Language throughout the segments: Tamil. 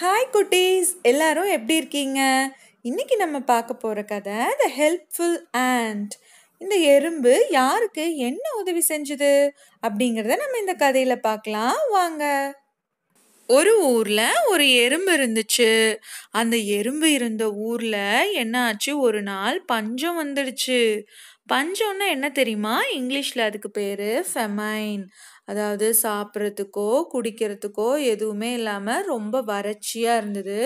ஹாய் குட்டீஸ் எல்லாரும் எப்படி இருக்கீங்க இன்னைக்கு நம்ம பார்க்க போகிற கதை த ஹெல்ப்ஃபுல் ஆண்ட் இந்த எறும்பு யாருக்கு என்ன உதவி செஞ்சுது அப்படிங்கிறத நம்ம இந்த கதையில் பார்க்கலாம் வாங்க ஒரு ஊரில் ஒரு எறும்பு இருந்துச்சு அந்த எறும்பு இருந்த ஊரில் என்னாச்சு ஒரு நாள் பஞ்சம் வந்துடுச்சு பஞ்சம்னா என்ன தெரியுமா இங்கிலீஷில் அதுக்கு பேர் ஃபெமைன் அதாவது சாப்பிட்றதுக்கோ குடிக்கிறதுக்கோ எதுவுமே இல்லாமல் ரொம்ப வறட்சியாக இருந்தது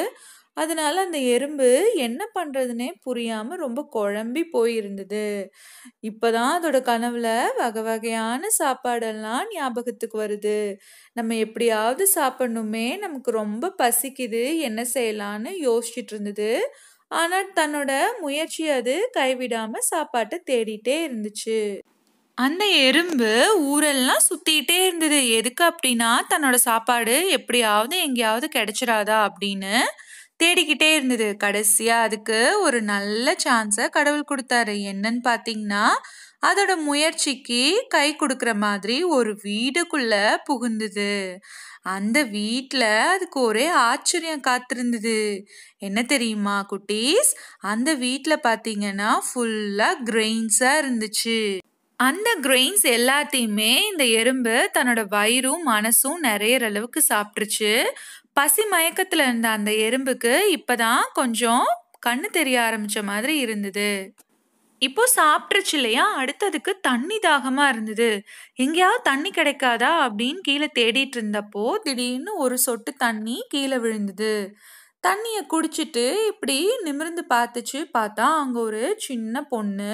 அதனால் அந்த எறும்பு என்ன பண்ணுறதுனே புரியாமல் ரொம்ப குழம்பி போயிருந்தது இப்போ தான் அதோட கனவில் வகை வகையான சாப்பாடெல்லாம் ஞாபகத்துக்கு வருது நம்ம எப்படியாவது சாப்பிடணுமே நமக்கு ரொம்ப பசிக்குது என்ன செய்யலான்னு யோசிச்சுட்டு இருந்தது ஆனால் தன்னோட முயற்சி அது கைவிடாமல் சாப்பாட்டை தேடிட்டே இருந்துச்சு அந்த எறும்பு ஊரெல்லாம் சுத்திட்டே இருந்தது எதுக்கு அப்படின்னா தன்னோட சாப்பாடு எப்படியாவது எங்கேயாவது கிடைச்சிடாதா அப்படின்னு தேடிக்கிட்டே இருந்தது கடைசியா அதுக்கு ஒரு நல்ல சான்ஸை கடவுள் கொடுத்தாரு என்னன்னு பார்த்தீங்கன்னா அதோட முயற்சிக்கு கை கொடுக்குற மாதிரி ஒரு வீடுக்குள்ள புகுந்தது அந்த வீட்டில் அதுக்கு ஒரே ஆச்சரியம் காத்திருந்தது என்ன தெரியுமா குட்டீஸ் அந்த வீட்டில் பார்த்தீங்கன்னா ஃபுல்லாக கிரெயின்ஸாக இருந்துச்சு அந்த கிரெயின்ஸ் எல்லாத்தையுமே இந்த எறும்பு தன்னோட வயிறும் மனசும் நிறையிற அளவுக்கு சாப்பிட்டுருச்சு பசி மயக்கத்தில் இருந்த அந்த எறும்புக்கு இப்பதான் கொஞ்சம் கண்ணு தெரிய ஆரம்பிச்ச மாதிரி இருந்தது இப்போ சாப்பிட்டுருச்சு இல்லையா அடுத்ததுக்கு தண்ணி தாகமாக இருந்தது எங்கேயாவது தண்ணி கிடைக்காதா அப்படின்னு கீழே தேடிட்டு இருந்தப்போ திடீர்னு ஒரு சொட்டு தண்ணி கீழே விழுந்தது தண்ணியை குடிச்சிட்டு இப்படி நிமிர்ந்து பார்த்துச்சு பார்த்தா அங்கே ஒரு சின்ன பொண்ணு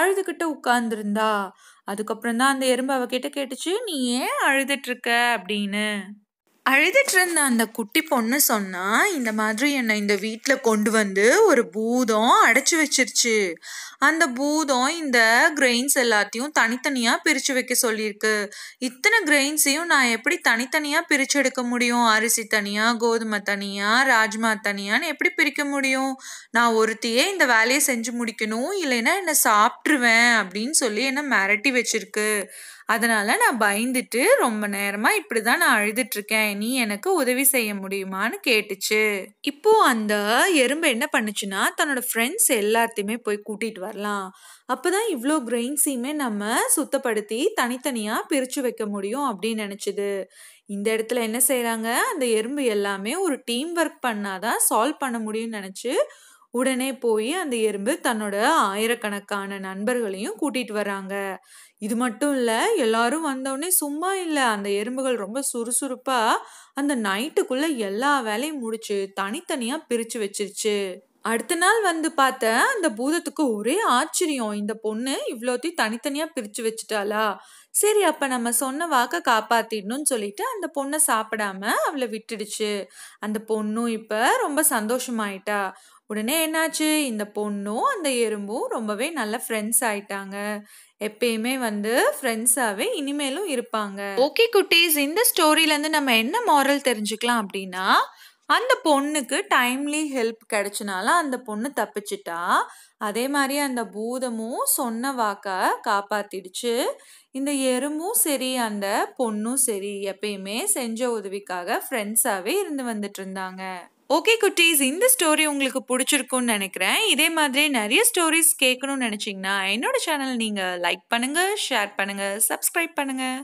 அழுதுகிட்ட உட்கார்ந்துருந்தா அதுக்கப்புறம் தான் அந்த எறும்பு அவகிட்ட கேட்டுச்சு நீ ஏன் அழுதுட்டு இருக்க அப்படின்னு அழுதுட்டு இருந்த அந்த குட்டி பொண்ணு சொன்னா இந்த மாதிரி என்னை இந்த வீட்டில் கொண்டு வந்து ஒரு பூதம் அடைச்சி வச்சிருச்சு அந்த பூதம் இந்த கிரெயின்ஸ் எல்லாத்தையும் தனித்தனியாக பிரித்து வைக்க சொல்லியிருக்கு இத்தனை கிரெயின்ஸையும் நான் எப்படி தனித்தனியாக பிரித்து எடுக்க முடியும் அரிசி தனியாக கோதுமை தனியாக ராஜ்மா தனியான்னு எப்படி பிரிக்க முடியும் நான் ஒருத்தையே இந்த வேலையை செஞ்சு முடிக்கணும் இல்லைன்னா என்னை சாப்பிட்ருவேன் அப்படின்னு சொல்லி என்னை மிரட்டி வச்சிருக்கு அதனால் நான் பயந்துட்டு ரொம்ப நேரமாக இப்படி தான் நான் அழுதுட்ருக்கேன் நீ எனக்கு உதவி செய்ய முடியுமான்னு கேட்டுச்சு இப்போது அந்த எறும்பு என்ன பண்ணுச்சுன்னா தன்னோட ஃப்ரெண்ட்ஸ் எல்லாத்தையுமே போய் கூட்டிகிட்டு வரலாம் அப்போ தான் இவ்வளோ கிரெயின்ஸையுமே நம்ம சுத்தப்படுத்தி தனித்தனியாக பிரித்து வைக்க முடியும் அப்படின்னு நினச்சிது இந்த இடத்துல என்ன செய்கிறாங்க அந்த எறும்பு எல்லாமே ஒரு டீம் ஒர்க் பண்ணாதான் சால்வ் பண்ண முடியும்னு நினச்சி உடனே போய் அந்த எறும்பு தன்னோட ஆயிரக்கணக்கான நண்பர்களையும் கூட்டிட்டு வராங்க இது மட்டும் இல்லை எல்லாரும் வந்தோடனே சும்மா இல்லை அந்த எறும்புகள் ரொம்ப சுறுசுறுப்பாக அந்த நைட்டுக்குள்ளே எல்லா வேலையும் முடிச்சு தனித்தனியாக பிரித்து வச்சிருச்சு அடுத்த நாள் வந்து பார்த்த அந்த பூதத்துக்கு ஒரே ஆச்சரியம் இந்த பொண்ணு இவ்வளோத்தையும் தனித்தனியாக பிரித்து வச்சுட்டாளா சரி அப்போ நம்ம சொன்ன வாக்கை காப்பாற்றிடணும்னு சொல்லிட்டு அந்த பொண்ணை சாப்பிடாம அவளை விட்டுடுச்சு அந்த பொண்ணும் இப்போ ரொம்ப சந்தோஷமாயிட்டா உடனே என்னாச்சு இந்த பொண்ணும் அந்த எறும்பும் ரொம்பவே நல்ல ஃப்ரெண்ட்ஸ் ஆயிட்டாங்க எப்பயுமே வந்து ஃப்ரெண்ட்ஸாகவே இனிமேலும் இருப்பாங்க ஓகே குட்டீஸ் இந்த ஸ்டோரியிலேருந்து நம்ம என்ன மாரல் தெரிஞ்சுக்கலாம் அப்படின்னா அந்த பொண்ணுக்கு டைம்லி ஹெல்ப் கிடைச்சினால அந்த பொண்ணு தப்பிச்சிட்டா அதே மாதிரி அந்த பூதமும் சொன்ன வாக்கை காப்பாத்திடுச்சு இந்த எறும்பும் சரி அந்த பொண்ணும் சரி எப்பயுமே செஞ்ச உதவிக்காக ஃப்ரெண்ட்ஸாகவே இருந்து வந்துட்டு இருந்தாங்க ஓகே குட்டீஸ் இந்த ஸ்டோரி உங்களுக்கு பிடிச்சிருக்கும்னு நினைக்கிறேன் இதே மாதிரி நிறைய ஸ்டோரிஸ் கேட்கணும்னு நினச்சிங்கன்னா என்னோட சேனல் நீங்கள் லைக் பண்ணுங்கள் ஷேர் பண்ணுங்கள் சப்ஸ்கிரைப் பண்ணுங்கள்